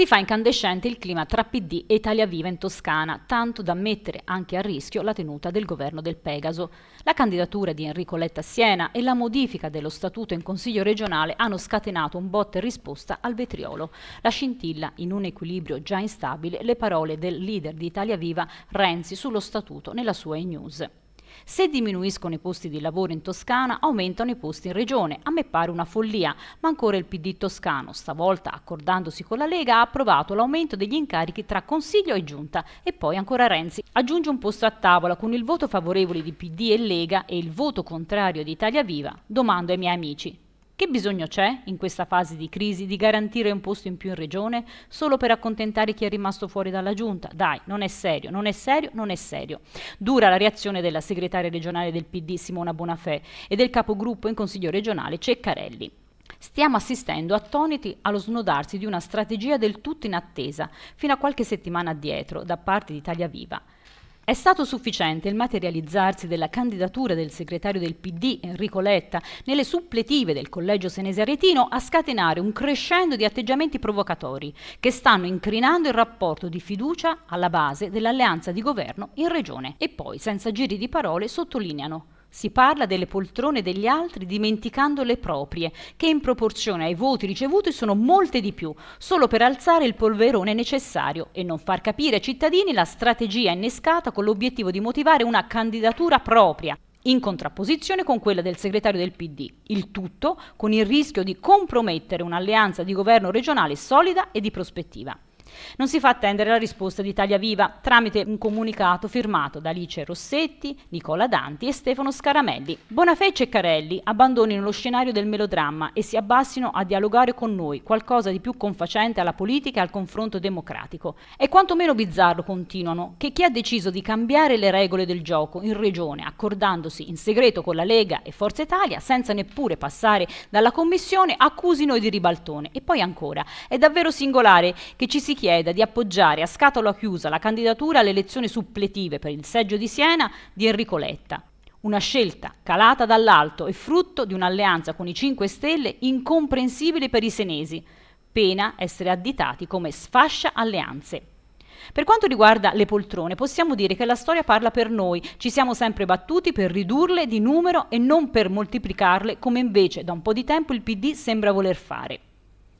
si fa incandescente il clima tra PD e Italia Viva in Toscana, tanto da mettere anche a rischio la tenuta del governo del Pegaso. La candidatura di Enrico Letta a Siena e la modifica dello statuto in Consiglio regionale hanno scatenato un botte risposta al vetriolo. La scintilla, in un equilibrio già instabile, le parole del leader di Italia Viva, Renzi, sullo statuto nella sua e-news. Se diminuiscono i posti di lavoro in Toscana, aumentano i posti in regione. A me pare una follia, ma ancora il PD toscano, stavolta accordandosi con la Lega, ha approvato l'aumento degli incarichi tra Consiglio e Giunta e poi ancora Renzi. Aggiunge un posto a tavola con il voto favorevole di PD e Lega e il voto contrario di Italia Viva. Domando ai miei amici, che bisogno c'è, in questa fase di crisi, di garantire un posto in più in regione solo per accontentare chi è rimasto fuori dalla giunta? Dai, non è serio, non è serio, non è serio. Dura la reazione della segretaria regionale del PD Simona Bonafè e del capogruppo in consiglio regionale Ceccarelli. Stiamo assistendo attoniti allo snodarsi di una strategia del tutto inattesa fino a qualche settimana addietro da parte di Italia Viva. È stato sufficiente il materializzarsi della candidatura del segretario del PD, Enrico Letta, nelle suppletive del collegio senese aretino a scatenare un crescendo di atteggiamenti provocatori che stanno incrinando il rapporto di fiducia alla base dell'alleanza di governo in regione. E poi, senza giri di parole, sottolineano si parla delle poltrone degli altri dimenticando le proprie, che in proporzione ai voti ricevuti sono molte di più, solo per alzare il polverone necessario e non far capire ai cittadini la strategia innescata con l'obiettivo di motivare una candidatura propria, in contrapposizione con quella del segretario del PD, il tutto con il rischio di compromettere un'alleanza di governo regionale solida e di prospettiva. Non si fa attendere la risposta di Italia Viva tramite un comunicato firmato da Alice Rossetti, Nicola Danti e Stefano Scaramelli. Bonafè e Ceccarelli abbandonino lo scenario del melodramma e si abbassino a dialogare con noi, qualcosa di più confacente alla politica e al confronto democratico. È quantomeno bizzarro, continuano, che chi ha deciso di cambiare le regole del gioco in regione, accordandosi in segreto con la Lega e Forza Italia, senza neppure passare dalla Commissione, accusi noi di ribaltone. E poi ancora, è davvero singolare che ci si chiede di appoggiare a scatola chiusa la candidatura alle elezioni suppletive per il seggio di Siena di Enrico Letta. Una scelta calata dall'alto e frutto di un'alleanza con i 5 Stelle incomprensibile per i senesi, pena essere additati come sfascia alleanze. Per quanto riguarda le poltrone, possiamo dire che la storia parla per noi, ci siamo sempre battuti per ridurle di numero e non per moltiplicarle come invece da un po' di tempo il PD sembra voler fare.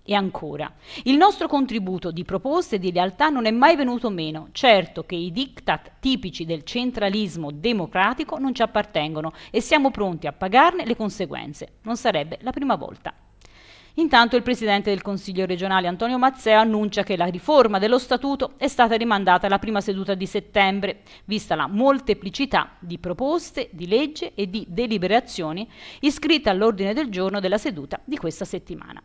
E ancora, il nostro contributo di proposte e di realtà non è mai venuto meno. Certo che i diktat tipici del centralismo democratico non ci appartengono e siamo pronti a pagarne le conseguenze. Non sarebbe la prima volta. Intanto il Presidente del Consiglio regionale Antonio Mazzeo annuncia che la riforma dello Statuto è stata rimandata alla prima seduta di settembre. Vista la molteplicità di proposte, di legge e di deliberazioni iscritte all'ordine del giorno della seduta di questa settimana.